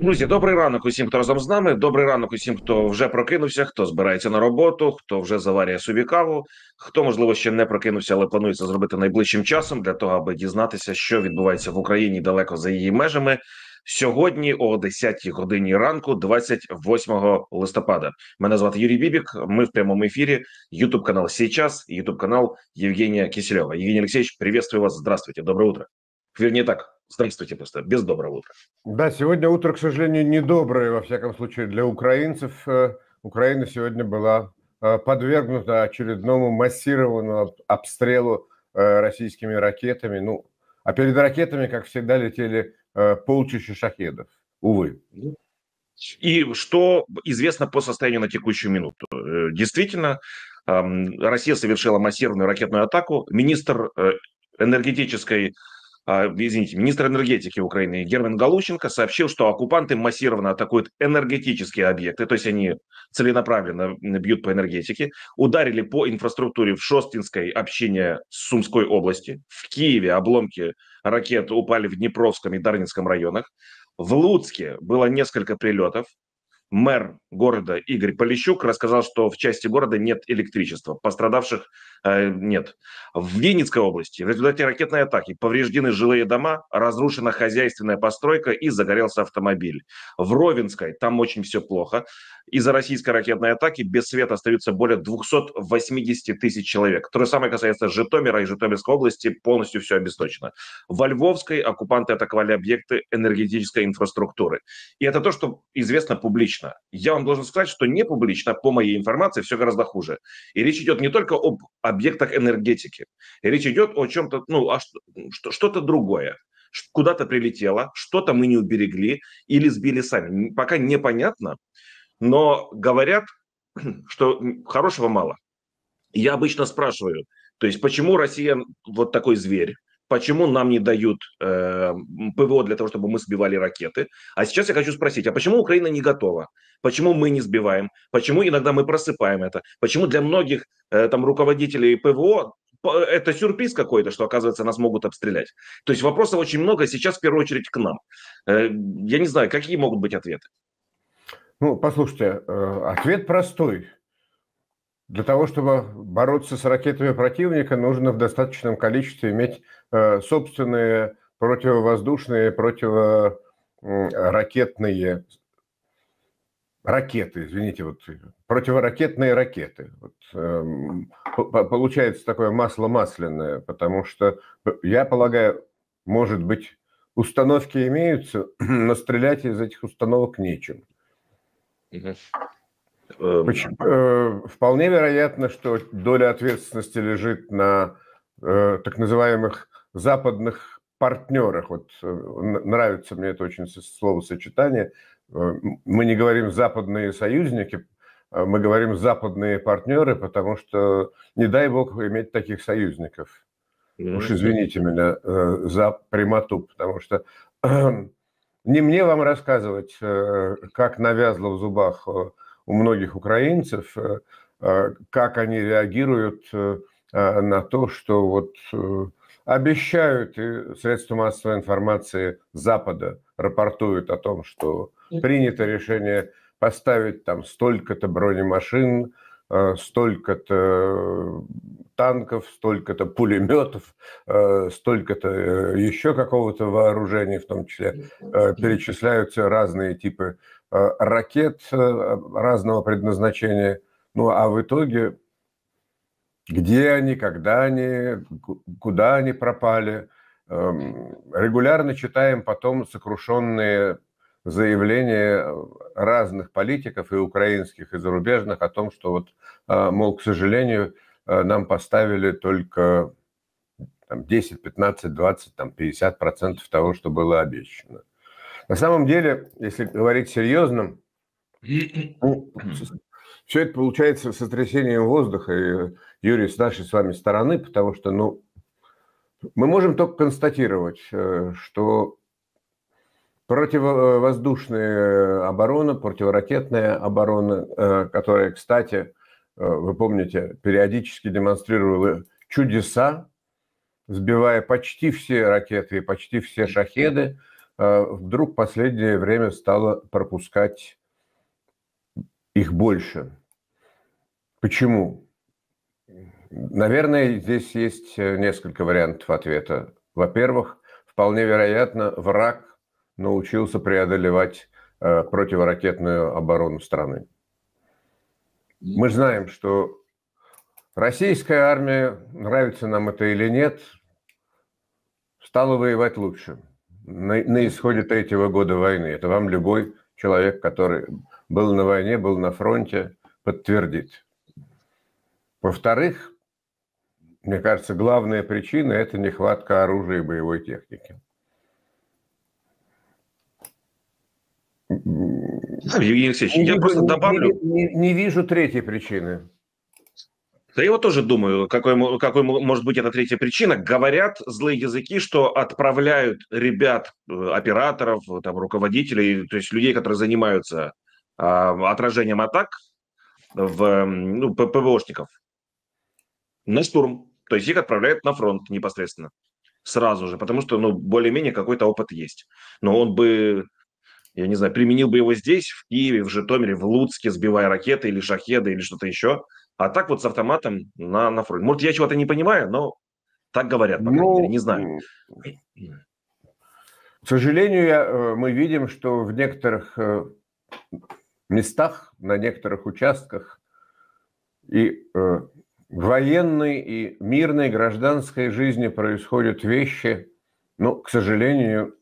Друзі, добрий ранок усім, хто разом з нами. Добрий ранок усім, хто вже прокинувся, хто збирається на роботу, хто вже заварює собі каву, хто можливо ще не прокинувся, але планує це зробити найближчим часом для того, аби дізнатися, що відбувається в Україні далеко за її межами. Сьогодні о 10 годині ранку, 28 листопада. Мене звати Юрій Бібік. Ми в прямому ефірі. Ютуб канал «Сейчас», Ютуб канал Євгенія Кісельова. Євгеній Олексійович, приветствую вас. Здравствуйте, доброе утро. Вірні так. Здравствуйте просто, без доброго утра. Да, сегодня утро, к сожалению, недоброе, во всяком случае, для украинцев. Э, Украина сегодня была э, подвергнута очередному массированному обстрелу э, российскими ракетами. Ну, а перед ракетами, как всегда, летели полчища шахедов, увы. Ну, и что известно по состоянию на текущую минуту? Действительно, Россия совершила массированную ракетную атаку. Министр энергетической а, извините, министр энергетики Украины Герман Галущенко сообщил, что оккупанты массированно атакуют энергетические объекты, то есть они целенаправленно бьют по энергетике, ударили по инфраструктуре в Шостинской общине Сумской области, в Киеве обломки ракет упали в Днепровском и Дарнинском районах, в Луцке было несколько прилетов, мэр города Игорь Полищук рассказал, что в части города нет электричества, пострадавших э, нет. В Винницкой области в результате ракетной атаки повреждены жилые дома, разрушена хозяйственная постройка и загорелся автомобиль. В Ровенской там очень все плохо. Из-за российской ракетной атаки без света остаются более 280 тысяч человек. То же самое касается Житомира и Житомирской области, полностью все обесточено. Во Львовской оккупанты атаковали объекты энергетической инфраструктуры. И это то, что известно публично публично. Я вам должен сказать, что не публично, по моей информации, все гораздо хуже. И речь идет не только об объектах энергетики. И речь идет о чем-то, ну, а что-то другое. Куда-то прилетело, что-то мы не уберегли или сбили сами. Пока непонятно, но говорят, что хорошего мало. Я обычно спрашиваю, то есть почему Россия вот такой зверь? почему нам не дают э, ПВО для того, чтобы мы сбивали ракеты. А сейчас я хочу спросить, а почему Украина не готова? Почему мы не сбиваем? Почему иногда мы просыпаем это? Почему для многих э, там руководителей ПВО это сюрприз какой-то, что, оказывается, нас могут обстрелять. То есть вопросов очень много, сейчас в первую очередь к нам. Э, я не знаю, какие могут быть ответы? Ну, послушайте, э, ответ простой. Для того, чтобы бороться с ракетами противника, нужно в достаточном количестве иметь Э, собственные противовоздушные, противоракетные ракеты, извините, вот противоракетные ракеты. Вот, э, получается такое масло масляное, потому что, э, я полагаю, может быть, установки имеются, но стрелять из этих установок нечем. Эм. Почему, э, вполне вероятно, что доля ответственности лежит на э, так называемых западных партнерах. Вот э, нравится мне это очень словосочетание. Э, мы не говорим «западные союзники», а мы говорим «западные партнеры», потому что не дай бог иметь таких союзников. Уж извините меня э, за прямоту, потому что не мне вам рассказывать, как навязло в зубах у многих украинцев, как они реагируют Э, на то, что вот э, обещают и э, средства массовой информации Запада рапортуют о том, что принято решение поставить там столько-то бронемашин, столько-то танков, столько-то пулеметов, столько-то еще какого-то вооружения, в том числе перечисляются разные типы ракет разного предназначения. Ну а в итоге где они, когда они, куда они пропали. Эм, регулярно читаем потом сокрушенные заявления э, разных политиков и украинских, и зарубежных о том, что вот, э, мол, к сожалению, э, нам поставили только там, 10, 15, 20, там, 50 процентов того, что было обещано. На самом деле, если говорить серьезно, ну, все это получается сотрясением воздуха и Юрий, с нашей с вами стороны, потому что, ну, мы можем только констатировать, э, что противовоздушная оборона, противоракетная оборона, э, которая, кстати, э, вы помните, периодически демонстрировала чудеса, сбивая почти все ракеты и почти все шахеды, вдруг в последнее время стала пропускать их больше. Почему? Наверное, здесь есть э, несколько вариантов ответа. Во-первых, вполне вероятно, враг научился преодолевать э, противоракетную оборону страны. Мы знаем, что российская армия, нравится нам это или нет, стала воевать лучше на, на исходе третьего года войны. Это вам любой человек, который был на войне, был на фронте, подтвердит. Во-вторых, мне кажется, главная причина – это нехватка оружия и боевой техники. Евгений Алексеевич, не я вижу, просто добавлю... Не, не, не вижу третьей причины. Да я вот тоже думаю, какой, какой может быть эта третья причина. Говорят злые языки, что отправляют ребят, операторов, там, руководителей, то есть людей, которые занимаются э, отражением атак в ну, ПВОшников на штурм. То есть их отправляют на фронт непосредственно сразу же, потому что, ну, более-менее какой-то опыт есть. Но он бы, я не знаю, применил бы его здесь, в Киеве, в Житомире, в Луцке, сбивая ракеты или шахеды или что-то еще. А так вот с автоматом на, на фронт. Может, я чего-то не понимаю, но так говорят, по ну, мере, не знаю. К сожалению, э, мы видим, что в некоторых э, местах, на некоторых участках и э, в военной и мирной гражданской жизни происходят вещи, ну, к сожалению,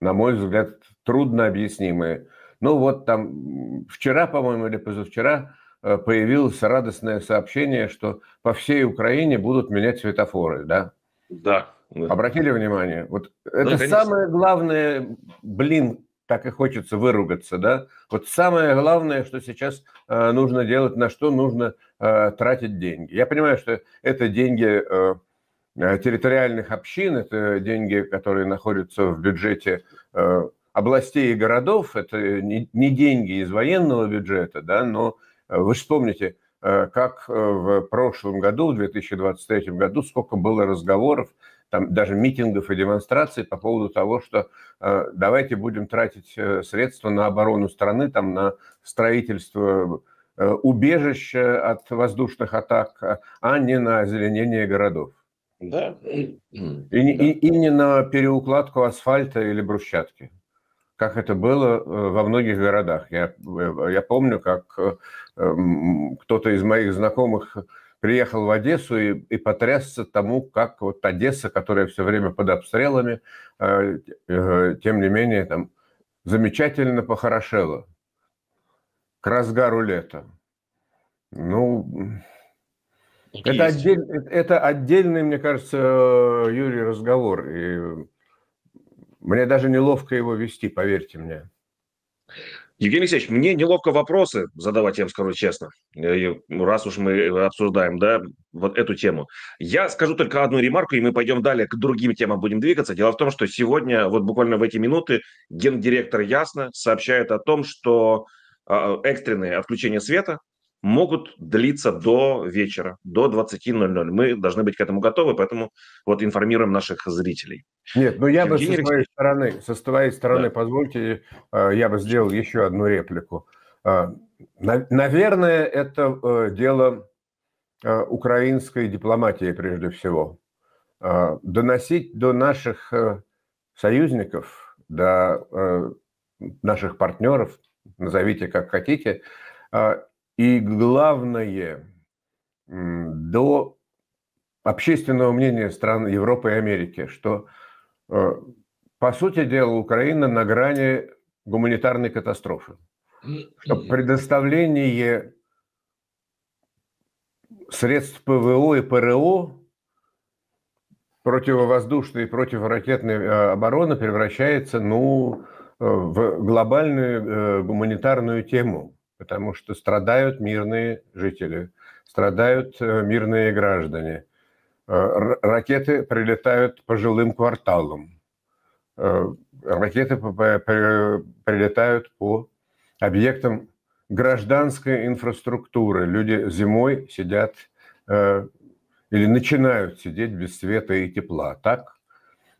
на мой взгляд, трудно объяснимые. Ну вот там вчера, по-моему, или позавчера э, появилось радостное сообщение, что по всей Украине будут менять светофоры, да? Да. Обратили внимание? Вот это конечно. самое главное, блин, так и хочется выругаться, да. Вот самое главное, что сейчас э, нужно делать, на что нужно э, тратить деньги. Я понимаю, что это деньги э, территориальных общин, это деньги, которые находятся в бюджете областей и городов, это не, не деньги из военного бюджета, да, но вы же вспомните, Э, как э, в прошлом году, в 2023 году, сколько было разговоров, там даже митингов и демонстраций по поводу того, что э, давайте будем тратить э, средства на оборону страны, там на строительство э, убежища от воздушных атак, а не на озеленение городов. Да. И, да. И, и не на переукладку асфальта или брусчатки как это было э, во многих городах. Я, э, я помню, как э, кто-то из моих знакомых приехал в Одессу и, и потрясся тому, как вот Одесса, которая все время под обстрелами, тем не менее там замечательно похорошела к разгару лета. Ну, это, отдель, это отдельный, мне кажется, Юрий, разговор. И мне даже неловко его вести, поверьте мне. Евгений Алексеевич, мне неловко вопросы задавать, я вам скажу честно, э, ну, раз уж мы э, обсуждаем, да, вот эту тему. Я скажу только одну ремарку, и мы пойдем далее к другим темам будем двигаться. Дело в том, что сегодня, вот буквально в эти минуты, гендиректор Ясно сообщает о том, что а, экстренное отключение света могут длиться до вечера, до 20.00. Мы должны быть к этому готовы, поэтому вот информируем наших зрителей. Нет, ну я Евгений бы со своей стороны, со своей стороны, да. позвольте, э, я бы сделал еще одну реплику. Э, наверное, это э, дело украинской дипломатии прежде всего. Доносить до наших союзников, до наших партнеров, назовите как хотите, и главное, до общественного мнения стран Европы и Америки, что, э, по сути дела, Украина на грани гуманитарной катастрофы. Что предоставление средств ПВО и ПРО противовоздушной и противоракетной э, обороны превращается ну, э, в глобальную гуманитарную тему – потому что страдают мирные жители, страдают э, мирные граждане. Э, ракеты прилетают по жилым кварталам, э, ракеты прилетают по объектам гражданской инфраструктуры. Люди зимой сидят или начинают сидеть без света и тепла. Так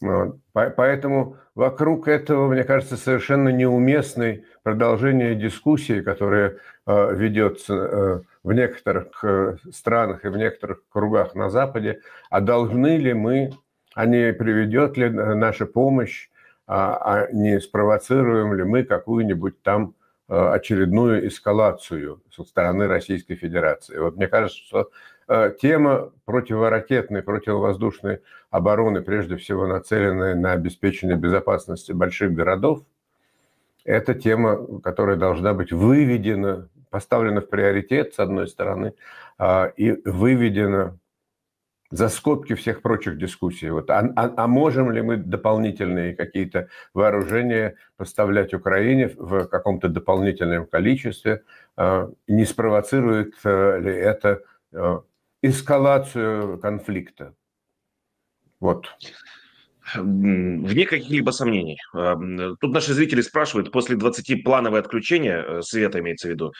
вот. Поэтому вокруг этого, мне кажется, совершенно неуместной продолжение дискуссии, которая э, ведется э, в некоторых э, странах и в некоторых кругах на Западе, а должны ли мы, а не приведет ли наша помощь, а, а не спровоцируем ли мы какую-нибудь там очередную эскалацию со стороны Российской Федерации. Вот мне кажется, что Э, тема противоракетной, противовоздушной обороны, прежде всего нацеленная на обеспечение безопасности больших городов, это тема, которая должна быть выведена, поставлена в приоритет, с одной стороны, а, и выведена за скобки всех прочих дискуссий. Вот, а, а, а можем ли мы дополнительные какие-то вооружения поставлять Украине в каком-то дополнительном количестве? А, не спровоцирует э, ли это э, эскалацию конфликта. Вот. Вне каких-либо сомнений. Э, тут наши зрители спрашивают, после 20 плановое отключение э, света имеется в виду,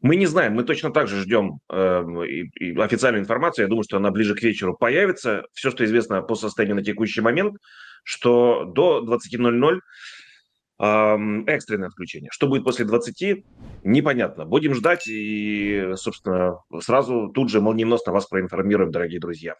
мы не знаем, мы точно так же ждем э, и, и официальную информацию. Я думаю, что она ближе к вечеру появится. Все, что известно по состоянию на текущий момент, что до 20.00 экстренное отключение. Что будет после 20, непонятно. Будем ждать и, собственно, сразу тут же молниеносно вас проинформируем, дорогие друзья.